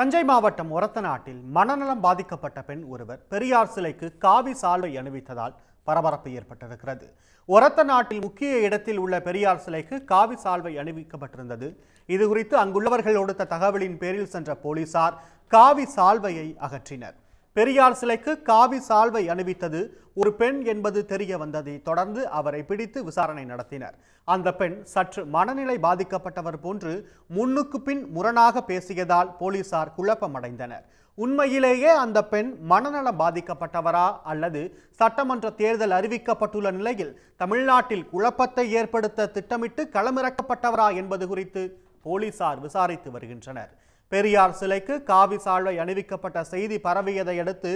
தஞ்சை மாவட்டம் நாட்டில் மனநலம் பாதிக்கப்பட்ட பெண் ஒருவர் பெரியார் சிலைக்கு காவி சால்வை அணிவித்ததால் பரபரப்பு ஏற்பட்டிருக்கிறது ஒரத்த நாட்டில் முக்கிய இடத்தில் உள்ள பெரியார் சிலைக்கு காவி சால்வை அணிவிக்கப்பட்டிருந்தது இது குறித்து அங்குள்ளவர்கள் கொடுத்த தகவலின் பேரில் சென்ற போலீசார் காவி சால்வையை அகற்றினர் பெரியார் சிலைக்கு காவி சால்வை அணிவித்தது ஒரு பெண் என்பது தெரிய வந்ததை தொடர்ந்து அவரை பிடித்து விசாரணை நடத்தினர் அந்த பெண் சற்று மனநிலை பாதிக்கப்பட்டவர் போன்று முன்னுக்கு பின் முரணாக பேசியதால் போலீசார் குழப்பமடைந்தனர் உண்மையிலேயே அந்த பெண் மனநலம் பாதிக்கப்பட்டவரா அல்லது சட்டமன்ற தேர்தல் அறிவிக்கப்பட்டுள்ள நிலையில் தமிழ்நாட்டில் குழப்பத்தை ஏற்படுத்த திட்டமிட்டு களமிறக்கப்பட்டவரா என்பது குறித்து போலீசார் விசாரித்து வருகின்றனர் பெரியார் சிலைக்கு காவி சாழ்வை அணிவிக்கப்பட்ட செய்தி பரவியதை அடுத்து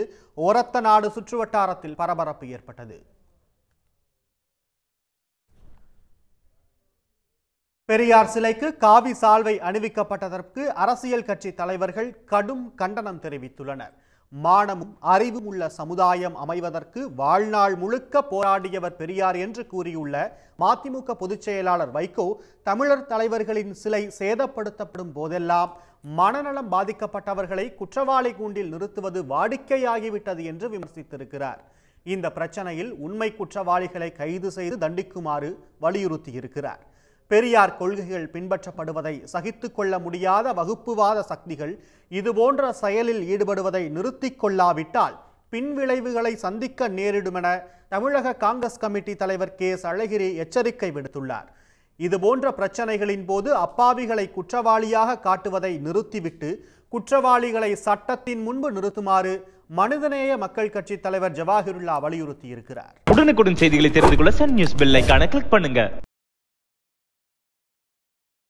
ஒரத்த நாடு சுற்றுவட்டாரத்தில் பரபரப்பு ஏற்பட்டது பெரியார் சிலைக்கு காவி சால்வை அணிவிக்கப்பட்டதற்கு அரசியல் கட்சி தலைவர்கள் கடும் கண்டனம் தெரிவித்துள்ளனர் மானமும் அறிவும் உள்ள சமுதாயம் அமைவதற்கு வாழ்நாள் முழுக்க போராடியவர் பெரியார் என்று கூறியுள்ள மதிமுக பொதுச் செயலாளர் வைகோ தமிழர் தலைவர்களின் சிலை சேதப்படுத்தப்படும் போதெல்லாம் மனநலம் பாதிக்கப்பட்டவர்களை குற்றவாளி கூண்டில் நிறுத்துவது வாடிக்கையாகிவிட்டது என்று விமர்சித்திருக்கிறார் இந்த பிரச்சனையில் உண்மை குற்றவாளிகளை கைது செய்து தண்டிக்குமாறு வலியுறுத்தியிருக்கிறார் பெரியார் கொள்கைகள் பின்பற்றப்படுவதை சகித்து கொள்ள முடியாத வகுப்புவாத சக்திகள் இதுபோன்ற செயலில் ஈடுபடுவதை நிறுத்தி கொள்ளாவிட்டால் பின்விளைவுகளை சந்திக்க நேரிடுமென தமிழக காங்கிரஸ் கமிட்டி தலைவர் கே அழகிரி எச்சரிக்கை விடுத்துள்ளார் இதுபோன்ற பிரச்சனைகளின் போது அப்பாவிகளை குற்றவாளியாக காட்டுவதை நிறுத்திவிட்டு குற்றவாளிகளை சட்டத்தின் முன்பு நிறுத்துமாறு மனிதநேய மக்கள் கட்சி தலைவர் ஜவாஹிருல்லா இருக்கிறார் உடனுக்குடன் செய்திகளை தெரிந்து கொள்ள சன் நியூஸ் பெல்லைக்கான கிளிக் பண்ணுங்க